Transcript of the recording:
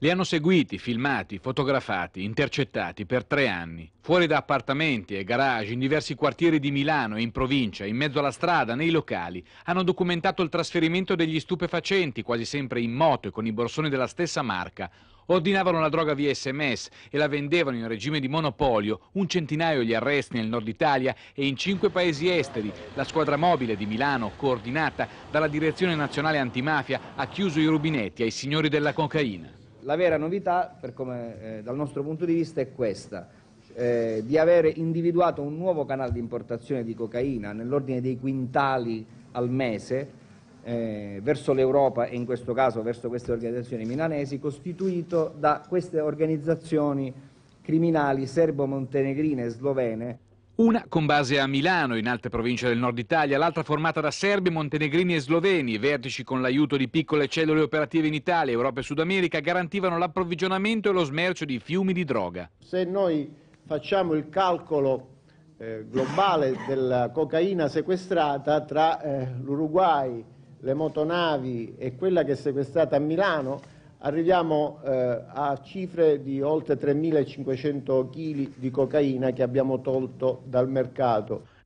Li hanno seguiti, filmati, fotografati, intercettati per tre anni, fuori da appartamenti e garage, in diversi quartieri di Milano e in provincia, in mezzo alla strada, nei locali. Hanno documentato il trasferimento degli stupefacenti, quasi sempre in moto e con i borsoni della stessa marca. Ordinavano la droga via sms e la vendevano in regime di monopolio. Un centinaio gli arresti nel nord Italia e in cinque paesi esteri. La squadra mobile di Milano, coordinata dalla Direzione Nazionale Antimafia, ha chiuso i rubinetti ai signori della cocaina. La vera novità, come, eh, dal nostro punto di vista, è questa. Eh, di avere individuato un nuovo canale di importazione di cocaina nell'ordine dei quintali al mese eh, verso l'Europa e in questo caso verso queste organizzazioni milanesi costituito da queste organizzazioni criminali serbo-montenegrine e slovene una con base a Milano, in altre province del nord Italia, l'altra formata da serbi, montenegrini e sloveni. Vertici con l'aiuto di piccole cellule operative in Italia, Europa e Sud America garantivano l'approvvigionamento e lo smercio di fiumi di droga. Se noi facciamo il calcolo eh, globale della cocaina sequestrata tra eh, l'Uruguay, le motonavi e quella che è sequestrata a Milano, arriviamo eh, a cifre di oltre 3.500 kg di cocaina che abbiamo tolto dal mercato.